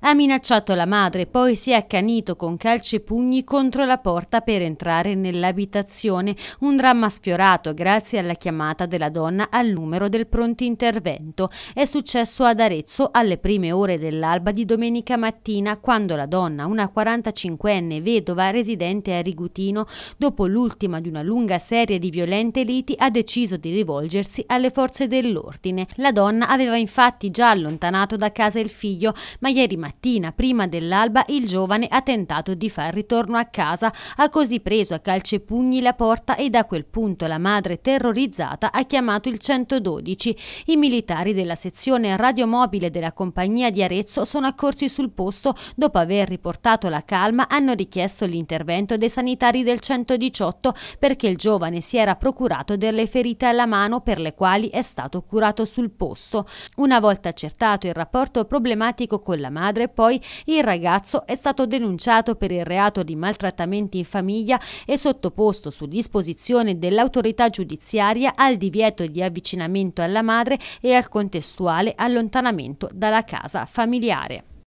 Ha minacciato la madre, poi si è accanito con calci e pugni contro la porta per entrare nell'abitazione, un dramma sfiorato grazie alla chiamata della donna al numero del pronto intervento. È successo ad Arezzo alle prime ore dell'alba di domenica mattina, quando la donna, una 45enne vedova residente a Rigutino, dopo l'ultima di una lunga serie di violente liti, ha deciso di rivolgersi alle forze dell'ordine. La donna aveva infatti già allontanato da casa il figlio, ma ieri mattina mattina prima dell'alba il giovane ha tentato di far ritorno a casa, ha così preso a calce pugni la porta e da quel punto la madre terrorizzata ha chiamato il 112. I militari della sezione radiomobile della compagnia di Arezzo sono accorsi sul posto dopo aver riportato la calma hanno richiesto l'intervento dei sanitari del 118 perché il giovane si era procurato delle ferite alla mano per le quali è stato curato sul posto. Una volta accertato il rapporto problematico con la madre madre, poi il ragazzo è stato denunciato per il reato di maltrattamenti in famiglia e sottoposto su disposizione dell'autorità giudiziaria al divieto di avvicinamento alla madre e al contestuale allontanamento dalla casa familiare.